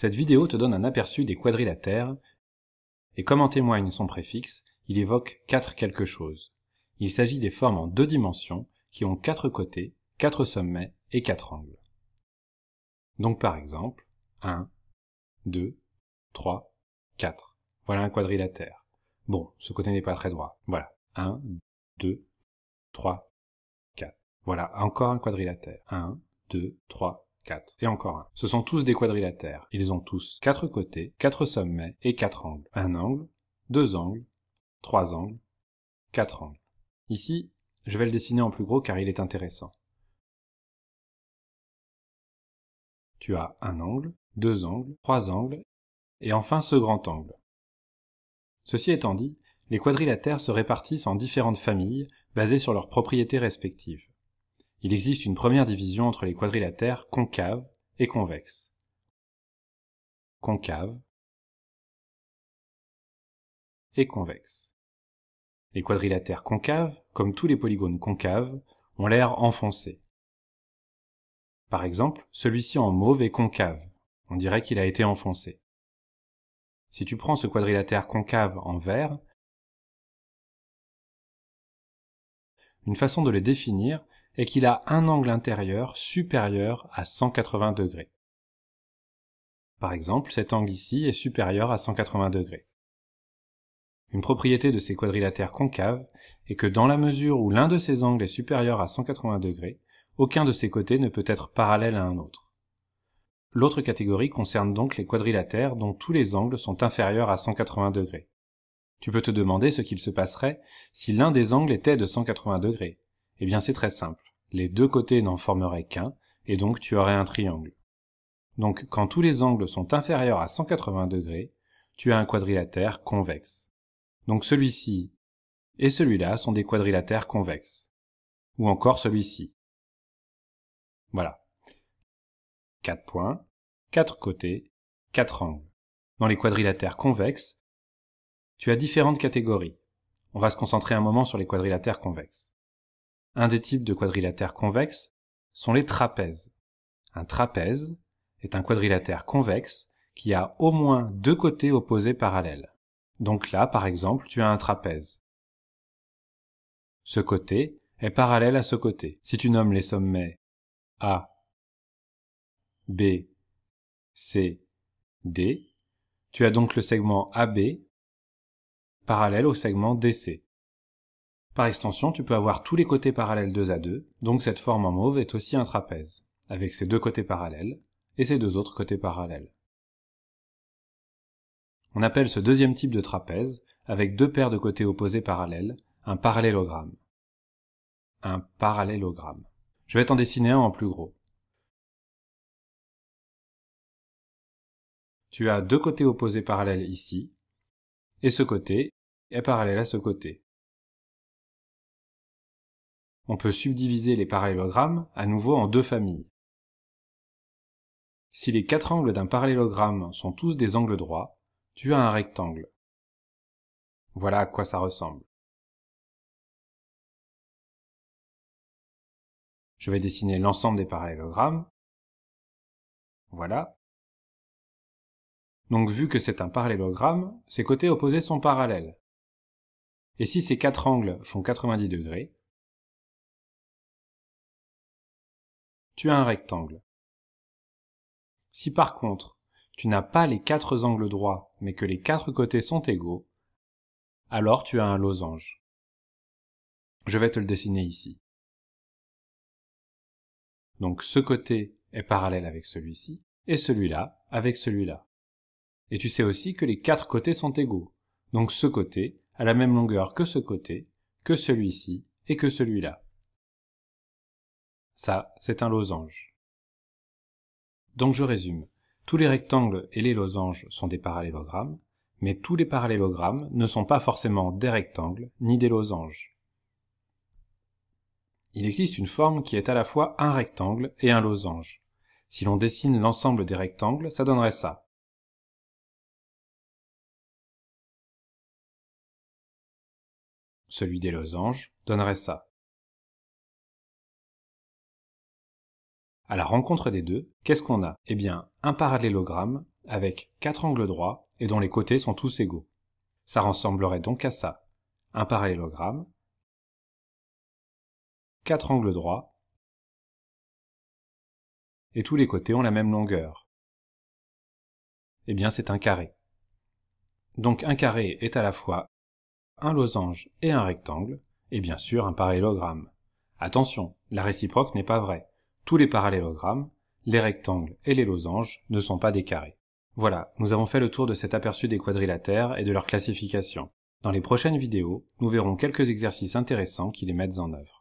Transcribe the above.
Cette vidéo te donne un aperçu des quadrilatères, et comme en témoigne son préfixe, il évoque quatre quelque chose. Il s'agit des formes en deux dimensions qui ont quatre côtés, quatre sommets et quatre angles. Donc par exemple, 1, 2, 3, 4. Voilà un quadrilatère. Bon, ce côté n'est pas très droit. Voilà. 1, 2, 3, 4. Voilà, encore un quadrilatère. 1, 2, 3, 4. Et encore un. Ce sont tous des quadrilatères. Ils ont tous quatre côtés, quatre sommets et quatre angles. Un angle, deux angles, trois angles, quatre angles. Ici, je vais le dessiner en plus gros car il est intéressant. Tu as un angle, deux angles, trois angles, et enfin ce grand angle. Ceci étant dit, les quadrilatères se répartissent en différentes familles basées sur leurs propriétés respectives. Il existe une première division entre les quadrilatères concaves et convexes. Concave et convexe. Les quadrilatères concaves, comme tous les polygones concaves, ont l'air enfoncés. Par exemple, celui-ci en mauve est concave. On dirait qu'il a été enfoncé. Si tu prends ce quadrilatère concave en vert, une façon de le définir et qu'il a un angle intérieur supérieur à 180 degrés. Par exemple, cet angle ici est supérieur à 180 degrés. Une propriété de ces quadrilatères concaves est que dans la mesure où l'un de ces angles est supérieur à 180 degrés, aucun de ces côtés ne peut être parallèle à un autre. L'autre catégorie concerne donc les quadrilatères dont tous les angles sont inférieurs à 180 degrés. Tu peux te demander ce qu'il se passerait si l'un des angles était de 180 degrés, eh bien c'est très simple. Les deux côtés n'en formeraient qu'un, et donc tu aurais un triangle. Donc quand tous les angles sont inférieurs à 180 degrés, tu as un quadrilatère convexe. Donc celui-ci et celui-là sont des quadrilatères convexes. Ou encore celui-ci. Voilà. 4 points, 4 côtés, 4 angles. Dans les quadrilatères convexes, tu as différentes catégories. On va se concentrer un moment sur les quadrilatères convexes. Un des types de quadrilatères convexes sont les trapèzes. Un trapèze est un quadrilatère convexe qui a au moins deux côtés opposés parallèles. Donc là, par exemple, tu as un trapèze. Ce côté est parallèle à ce côté. Si tu nommes les sommets A, B, C, D, tu as donc le segment AB parallèle au segment DC. Par extension, tu peux avoir tous les côtés parallèles deux à deux, donc cette forme en mauve est aussi un trapèze, avec ses deux côtés parallèles et ses deux autres côtés parallèles. On appelle ce deuxième type de trapèze, avec deux paires de côtés opposés parallèles, un parallélogramme. Un parallélogramme. Je vais t'en dessiner un en plus gros. Tu as deux côtés opposés parallèles ici, et ce côté est parallèle à ce côté on peut subdiviser les parallélogrammes à nouveau en deux familles. Si les quatre angles d'un parallélogramme sont tous des angles droits, tu as un rectangle. Voilà à quoi ça ressemble. Je vais dessiner l'ensemble des parallélogrammes. Voilà. Donc vu que c'est un parallélogramme, ses côtés opposés sont parallèles. Et si ces quatre angles font 90 degrés, tu as un rectangle. Si par contre, tu n'as pas les quatre angles droits, mais que les quatre côtés sont égaux, alors tu as un losange. Je vais te le dessiner ici. Donc ce côté est parallèle avec celui-ci, et celui-là avec celui-là. Et tu sais aussi que les quatre côtés sont égaux. Donc ce côté a la même longueur que ce côté, que celui-ci et que celui-là. Ça, c'est un losange. Donc je résume. Tous les rectangles et les losanges sont des parallélogrammes, mais tous les parallélogrammes ne sont pas forcément des rectangles ni des losanges. Il existe une forme qui est à la fois un rectangle et un losange. Si l'on dessine l'ensemble des rectangles, ça donnerait ça. Celui des losanges donnerait ça. À la rencontre des deux, qu'est-ce qu'on a Eh bien, un parallélogramme avec quatre angles droits et dont les côtés sont tous égaux. Ça ressemblerait donc à ça. Un parallélogramme, quatre angles droits, et tous les côtés ont la même longueur. Eh bien, c'est un carré. Donc un carré est à la fois un losange et un rectangle, et bien sûr un parallélogramme. Attention, la réciproque n'est pas vraie tous les parallélogrammes, les rectangles et les losanges ne sont pas des carrés. Voilà, nous avons fait le tour de cet aperçu des quadrilatères et de leur classification. Dans les prochaines vidéos, nous verrons quelques exercices intéressants qui les mettent en œuvre.